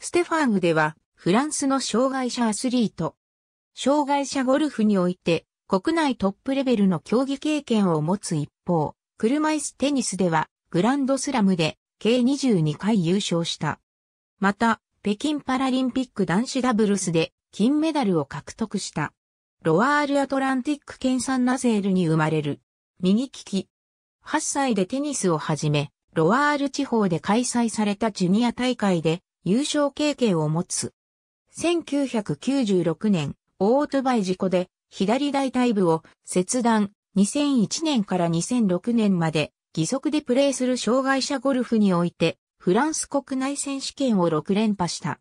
ステファーグでは、フランスの障害者アスリート。障害者ゴルフにおいて、国内トップレベルの競技経験を持つ一方、車椅子テニスでは、グランドスラムで、計22回優勝した。また、北京パラリンピック男子ダブルスで、金メダルを獲得した。ロワールアトランティック県産ナゼールに生まれる。右利き。8歳でテニスを始め、ロワール地方で開催されたジュニア大会で優勝経験を持つ。1996年、オートバイ事故で左大腿部を切断、2001年から2006年まで義足でプレーする障害者ゴルフにおいて、フランス国内選手権を6連覇した。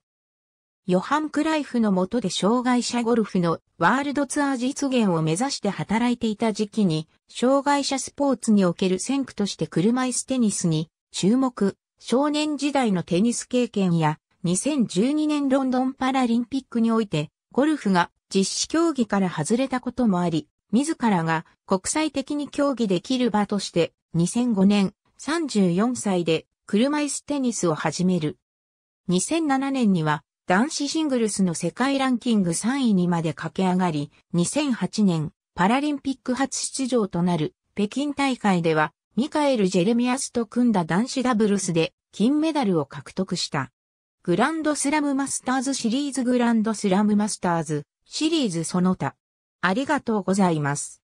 ヨハン・クライフの下で障害者ゴルフのワールドツアー実現を目指して働いていた時期に、障害者スポーツにおける先駆として車椅子テニスに注目、少年時代のテニス経験や、2012年ロンドンパラリンピックにおいて、ゴルフが実施競技から外れたこともあり、自らが国際的に競技できる場として、2005年34歳で車椅子テニスを始める。2007年には男子シングルスの世界ランキング3位にまで駆け上がり、2008年パラリンピック初出場となる北京大会ではミカエル・ジェレミアスと組んだ男子ダブルスで金メダルを獲得した。グランドスラムマスターズシリーズグランドスラムマスターズシリーズその他。ありがとうございます。